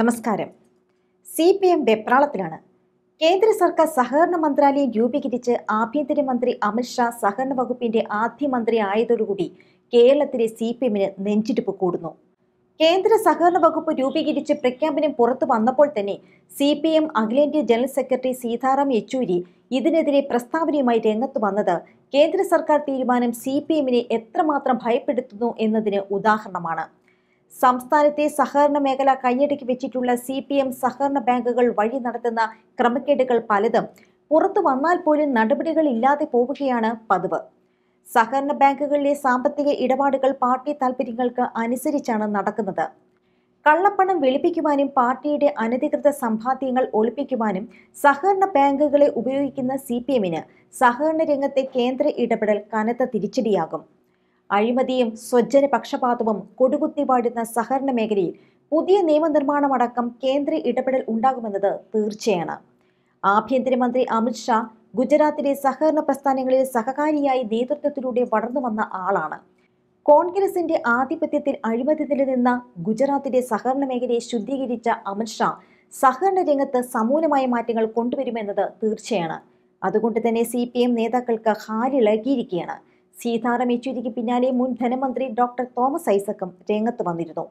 നമസ്കാരം C P M വെപ്രാളത്തിലാണ് കേന്ദ്ര സർക്കാർ സഹകരണ മന്ത്രാലയം രൂപീകരിച്ച് ആഭ്യന്തരമന്ത്രി അമിത്ഷാ സഹകരണ വകുപ്പിന്റെ ആദ്യ മന്ത്രി ആയതോടുകൂടി കേരളത്തിലെ സി പി എമ്മിന് നെഞ്ചിരിപ്പ് കൂടുന്നു കേന്ദ്ര സഹകരണ വകുപ്പ് രൂപീകരിച്ച് പ്രഖ്യാപനം പുറത്തു വന്നപ്പോൾ തന്നെ സി പി എം അഖിലേന്ത്യാ ജനറൽ സെക്രട്ടറി സീതാറാം യെച്ചൂരി ഇതിനെതിരെ പ്രസ്താവനയുമായി രംഗത്ത് വന്നത് കേന്ദ്ര സർക്കാർ തീരുമാനം സി പി എമ്മിനെ എത്രമാത്രം ഭയപ്പെടുത്തുന്നു എന്നതിന് ഉദാഹരണമാണ് സംസ്ഥാനത്തെ സഹകരണ മേഖല കൈയടക്കി വെച്ചിട്ടുള്ള സി പി എം സഹകരണ ബാങ്കുകൾ വഴി നടത്തുന്ന ക്രമക്കേടുകൾ പലതും പുറത്തു വന്നാൽ പോലും നടപടികൾ ഇല്ലാതെ പോവുകയാണ് പതിവ് സഹകരണ ബാങ്കുകളിലെ സാമ്പത്തിക ഇടപാടുകൾ പാർട്ടി താൽപ്പര്യങ്ങൾക്ക് അനുസരിച്ചാണ് നടക്കുന്നത് കള്ളപ്പണം വെളുപ്പിക്കുവാനും പാർട്ടിയുടെ അനധികൃത സമ്പാദ്യങ്ങൾ ഒളിപ്പിക്കുവാനും സഹകരണ ബാങ്കുകളെ ഉപയോഗിക്കുന്ന സി പി എമ്മിന് സഹകരണ രംഗത്തെ കേന്ദ്ര ഇടപെടൽ കനത്ത തിരിച്ചടിയാകും അഴിമതിയും സ്വജന പക്ഷപാതവും കൊടുകുത്തി പാടുന്ന സഹകരണ മേഖലയിൽ പുതിയ നിയമനിർമ്മാണമടക്കം കേന്ദ്ര ഇടപെടൽ ഉണ്ടാകുമെന്നത് തീർച്ചയാണ് ആഭ്യന്തരമന്ത്രി അമിത്ഷാ ഗുജറാത്തിലെ സഹകരണ പ്രസ്ഥാനങ്ങളിൽ സഹകാരിയായി നേതൃത്വത്തിലൂടെ വളർന്നു വന്ന ആളാണ് കോൺഗ്രസിന്റെ ആധിപത്യത്തിൽ അഴിമതി നിലനിന്ന ഗുജറാത്തിലെ സഹകരണ മേഖലയെ ശുദ്ധീകരിച്ച അമിത്ഷാ സഹകരണ രംഗത്ത് സമൂലമായ മാറ്റങ്ങൾ കൊണ്ടുവരുമെന്നത് തീർച്ചയാണ് അതുകൊണ്ട് തന്നെ സി പി എം നേതാക്കൾക്ക് ഹാരിളകിയിരിക്കുകയാണ് സീതാറാം യെച്ചൂരിക്ക് പിന്നാലെ മുൻ ധനമന്ത്രി ഡോക്ടർ തോമസ് ഐസക്കും രംഗത്ത് വന്നിരുന്നു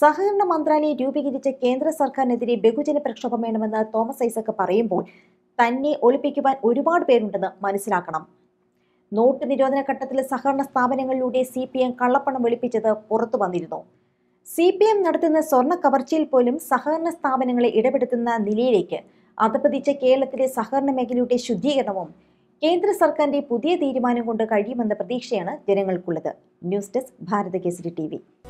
സഹകരണ മന്ത്രാലയം രൂപീകരിച്ച കേന്ദ്ര സർക്കാരിനെതിരെ ബഹുജന പ്രക്ഷോഭം വേണമെന്ന് തോമസ് ഐസക്ക് പറയുമ്പോൾ തന്നെ ഒളിപ്പിക്കുവാൻ ഒരുപാട് പേരുണ്ടെന്ന് മനസ്സിലാക്കണം നോട്ട് നിരോധന ഘട്ടത്തിൽ സഹകരണ സ്ഥാപനങ്ങളിലൂടെ സി പി എം കള്ളപ്പണം വെളുപ്പിച്ചത് പുറത്തു വന്നിരുന്നു സി പി എം നടത്തുന്ന സ്വർണ്ണ കവർച്ചയിൽ പോലും സഹകരണ സ്ഥാപനങ്ങളെ ഇടപെടുത്തുന്ന നിലയിലേക്ക് അധപതിച്ച കേരളത്തിലെ സഹകരണ മേഖലയുടെ ശുദ്ധീകരണവും കേന്ദ്ര സർക്കാരിന്റെ പുതിയ തീരുമാനം കൊണ്ട് കഴിയുമെന്ന പ്രതീക്ഷയാണ് ജനങ്ങൾക്കുള്ളത് news desk Bharata Kesari T